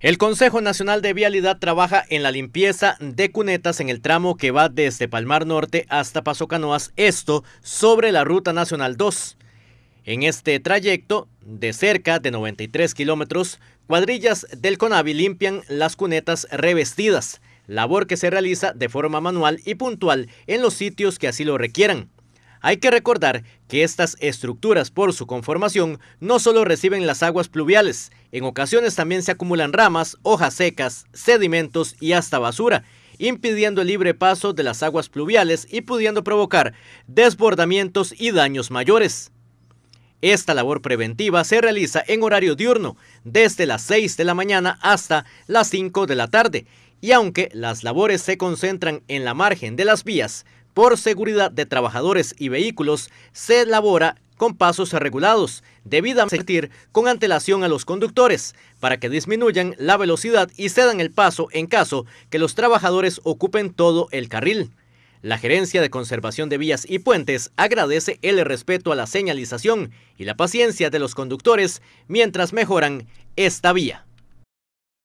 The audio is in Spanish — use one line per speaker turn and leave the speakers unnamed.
El Consejo Nacional de Vialidad trabaja en la limpieza de cunetas en el tramo que va desde Palmar Norte hasta Paso Canoas, esto sobre la Ruta Nacional 2. En este trayecto, de cerca de 93 kilómetros, cuadrillas del CONAVI limpian las cunetas revestidas, labor que se realiza de forma manual y puntual en los sitios que así lo requieran. Hay que recordar que estas estructuras por su conformación no solo reciben las aguas pluviales, en ocasiones también se acumulan ramas, hojas secas, sedimentos y hasta basura, impidiendo el libre paso de las aguas pluviales y pudiendo provocar desbordamientos y daños mayores. Esta labor preventiva se realiza en horario diurno, desde las 6 de la mañana hasta las 5 de la tarde, y aunque las labores se concentran en la margen de las vías, por seguridad de trabajadores y vehículos se elabora con pasos regulados, a sentir con antelación a los conductores para que disminuyan la velocidad y cedan el paso en caso que los trabajadores ocupen todo el carril. La Gerencia de Conservación de Vías y Puentes agradece el respeto a la señalización y la paciencia de los conductores mientras mejoran esta vía.